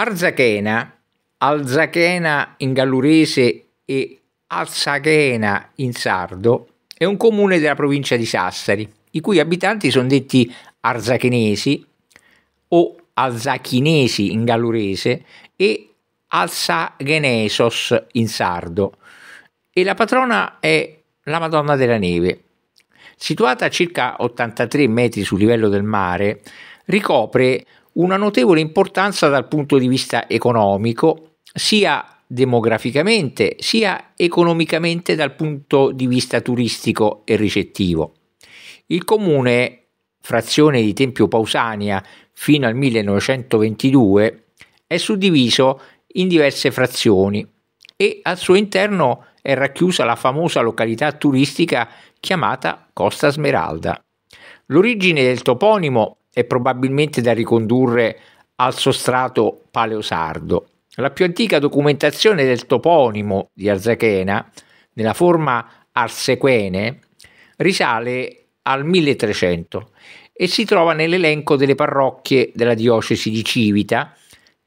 Arzachena, Alzachena in gallurese e Alzachena in sardo è un comune della provincia di Sassari, i cui abitanti sono detti arzachenesi o alzachinesi in gallurese e alzagenesos in sardo e la patrona è la Madonna della Neve. Situata a circa 83 metri sul livello del mare, ricopre una notevole importanza dal punto di vista economico, sia demograficamente sia economicamente dal punto di vista turistico e ricettivo. Il comune, frazione di Tempio Pausania fino al 1922, è suddiviso in diverse frazioni e al suo interno è racchiusa la famosa località turistica chiamata Costa Smeralda. L'origine del toponimo è probabilmente da ricondurre al sostrato paleosardo. La più antica documentazione del toponimo di Arzachena, nella forma arsequene, risale al 1300 e si trova nell'elenco delle parrocchie della diocesi di Civita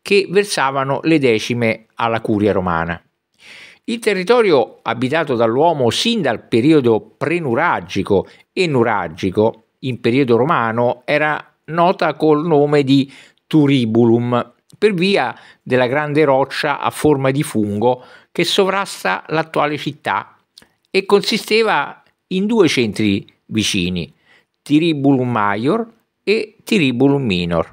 che versavano le decime alla curia romana. Il territorio abitato dall'uomo sin dal periodo prenuragico e nuragico, in periodo romano, era nota col nome di Turibulum, per via della grande roccia a forma di fungo che sovrasta l'attuale città e consisteva in due centri vicini, Tiribulum Maior e Tiribulum Minor.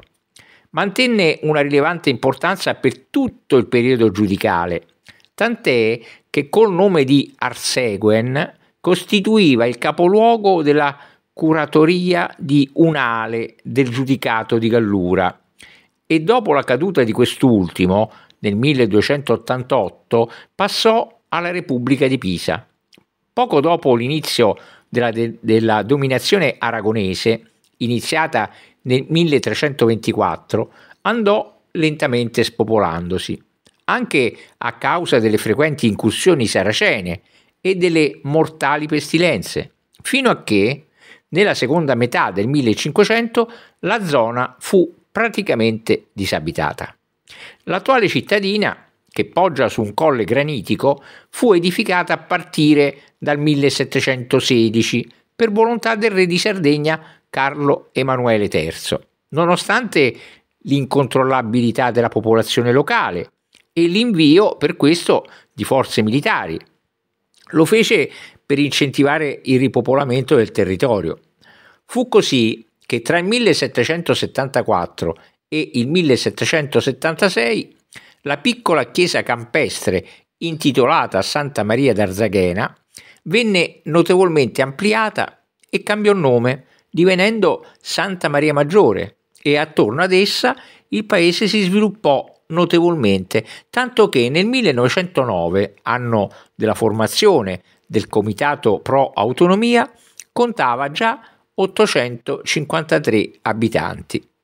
Mantenne una rilevante importanza per tutto il periodo giudicale, tant'è che col nome di Arseguen costituiva il capoluogo della curatoria di unale del giudicato di Gallura e dopo la caduta di quest'ultimo nel 1288 passò alla Repubblica di Pisa. Poco dopo l'inizio della, de della dominazione aragonese, iniziata nel 1324, andò lentamente spopolandosi, anche a causa delle frequenti incursioni saracene e delle mortali pestilenze, fino a che nella seconda metà del 1500 la zona fu praticamente disabitata. L'attuale cittadina, che poggia su un colle granitico, fu edificata a partire dal 1716 per volontà del re di Sardegna Carlo Emanuele III. Nonostante l'incontrollabilità della popolazione locale e l'invio per questo di forze militari, lo fece per incentivare il ripopolamento del territorio. Fu così che tra il 1774 e il 1776 la piccola chiesa campestre intitolata Santa Maria d'Arzaghena venne notevolmente ampliata e cambiò nome, divenendo Santa Maria Maggiore, e attorno ad essa il paese si sviluppò notevolmente, tanto che nel 1909, anno della formazione del Comitato Pro Autonomia, contava già 853 abitanti.